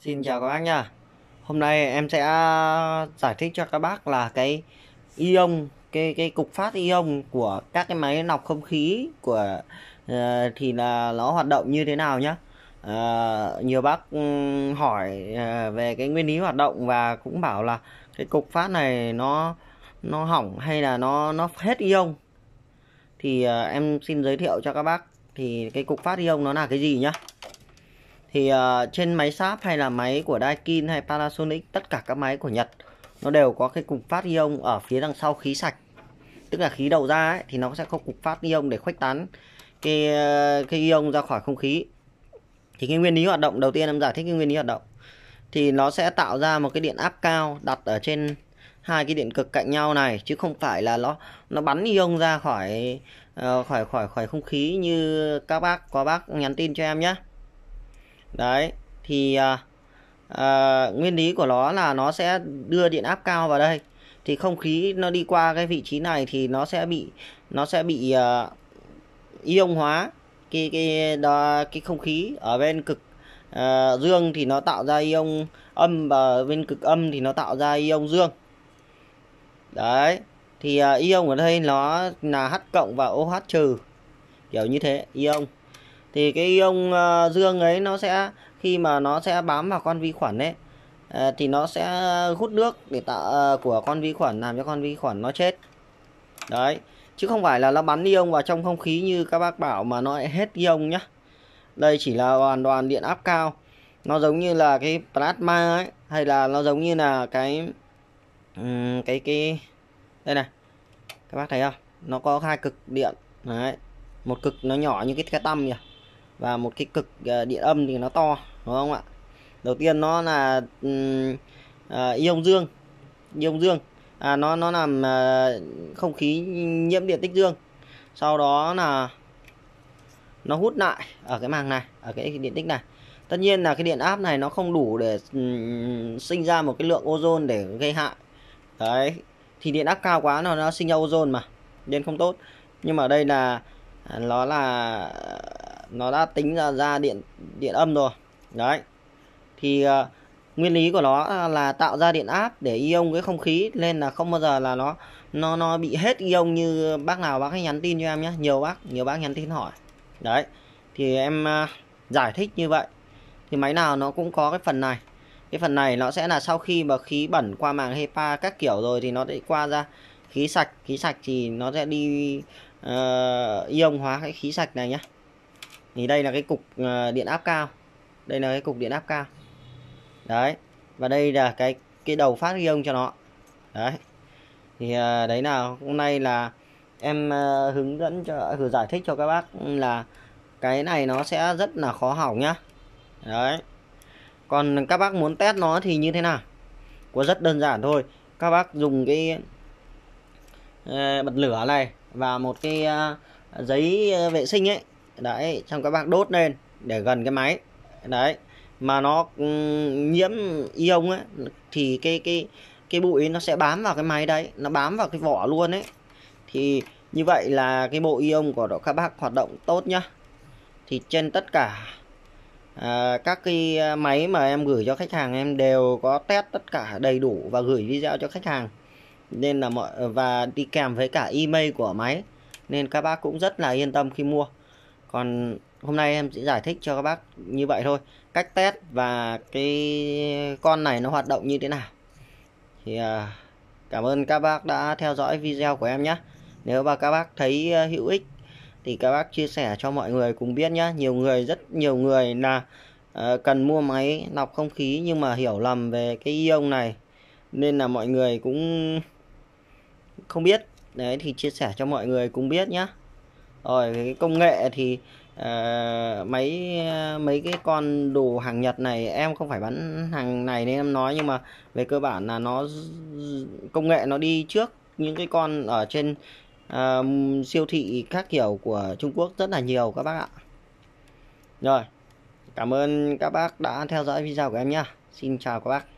Xin chào các bác nha Hôm nay em sẽ à, giải thích cho các bác là cái ion cái cái cục phát ion của các cái máy lọc không khí của uh, thì là nó hoạt động như thế nào nhá uh, nhiều bác ừ, hỏi uh, về cái nguyên lý hoạt động và cũng bảo là cái cục phát này nó nó hỏng hay là nó nó hết ion thì uh, em xin giới thiệu cho các bác thì cái cục phát ion nó là cái gì nhá thì uh, trên máy sáp hay là máy của Daikin hay Panasonic tất cả các máy của Nhật nó đều có cái cục phát ion ở phía đằng sau khí sạch tức là khí đầu ra ấy, thì nó sẽ có cục phát ion để khuếch tán cái ờ, cái ion ra khỏi không khí thì cái nguyên lý hoạt động đầu tiên em giải thích cái nguyên lý hoạt động thì nó sẽ tạo ra một cái điện áp cao đặt ở trên hai cái điện cực cạnh nhau này chứ không phải là nó nó bắn ion ra khỏi uh, khỏi khỏi khỏi không khí như các bác có bác nhắn tin cho em nhé đấy thì à, à, nguyên lý của nó là nó sẽ đưa điện áp cao vào đây thì không khí nó đi qua cái vị trí này thì nó sẽ bị nó sẽ bị uh, ion hóa cái cái đó, cái không khí ở bên cực uh, dương thì nó tạo ra ion âm và bên cực âm thì nó tạo ra ion dương đấy thì uh, ion ở đây nó là h cộng và oh trừ kiểu như thế ion thì cái ion ờ, dương ấy nó sẽ khi mà nó sẽ bám vào con vi khuẩn ấy ờ, thì nó sẽ hút nước để tạo ờ, của con vi khuẩn làm cho con vi khuẩn nó chết đấy chứ không phải là nó bắn ion vào trong không khí như các bác bảo mà nó lại hết ion nhá đây chỉ là hoàn toàn điện áp cao nó giống như là cái plasma ấy hay là nó giống như là cái cái cái đây này các bác thấy không nó có hai cực điện đấy một cực nó nhỏ như cái cái tâm kìa và một cái cực ờ, điện âm thì nó to đúng không ạ đầu tiên nó là uh, ion dương ion dương à, nó nó làm uh, không khí nhiễm điện tích dương sau đó là nó hút lại ở cái màng này ở cái điện tích này tất nhiên là cái điện áp này nó không đủ để um, sinh ra một cái lượng ozone để gây hại đấy thì điện áp cao quá nó nó sinh ra ozone mà nên không tốt nhưng mà đây là à, nó là nó đã tính ra ra điện điện âm rồi đấy thì uh, nguyên lý của nó à, là tạo ra điện áp để ion với không khí nên là không bao giờ là nó nó nó bị hết ion như bác nào bác ấy nhắn tin cho em nhé nhiều bác nhiều bác nhắn tin hỏi đấy thì em uh, giải thích như vậy thì máy nào nó cũng có cái phần này cái phần này nó sẽ là sau khi mà khí bẩn qua màng HEPA các kiểu rồi thì nó sẽ qua ra khí sạch khí sạch thì nó sẽ đi uh, ion hóa cái khí sạch này nhé thì đây là cái cục ờ, điện áp cao đây là cái cục điện áp cao đấy và đây là cái cái đầu phát ghi âm cho nó đấy thì ờ, đấy là hôm nay là em ờ, hướng dẫn cho vừa giải thích cho các bác là cái này nó sẽ rất là khó hỏng nhá đấy còn các bác muốn test nó thì như thế nào có rất đơn giản thôi các bác dùng cái bật lửa này và một cái giấy vệ sinh ấy đấy trong các bác đốt lên để gần cái máy đấy mà nó ừ, nhiễm ion ấy thì cái cái cái bụi nó sẽ bám vào cái máy đấy nó bám vào cái vỏ luôn ấy thì như vậy là cái bộ ion của các bác hoạt động tốt nhá thì trên tất cả à, các cái à, máy mà em gửi cho khách hàng em đều có test tất cả đầy đủ và gửi video cho khách hàng nên là mọi và đi kèm với cả email của máy nên các bác cũng rất là yên tâm khi mua còn hôm nay em sẽ giải thích cho các bác như vậy thôi cách test và cái con này nó hoạt động như thế nào thì à, cảm ơn các bác đã theo dõi video của em nhé nếu mà các bác thấy à, hữu ích thì các bác chia sẻ cho mọi người cùng biết nhé nhiều người rất nhiều người là à, cần mua máy lọc không khí nhưng mà hiểu lầm về cái ion này nên là mọi người cũng không biết đấy thì chia sẻ cho mọi người cùng biết nhé rồi cái công nghệ thì uh, mấy mấy cái con đồ hàng Nhật này em không phải bán hàng này nên em nói nhưng mà về cơ bản là nó công nghệ nó đi trước những cái con ở trên uh, siêu thị các kiểu của Trung Quốc rất là nhiều các bác ạ rồi cảm ơn các bác đã theo dõi video của em nhé xin chào các bác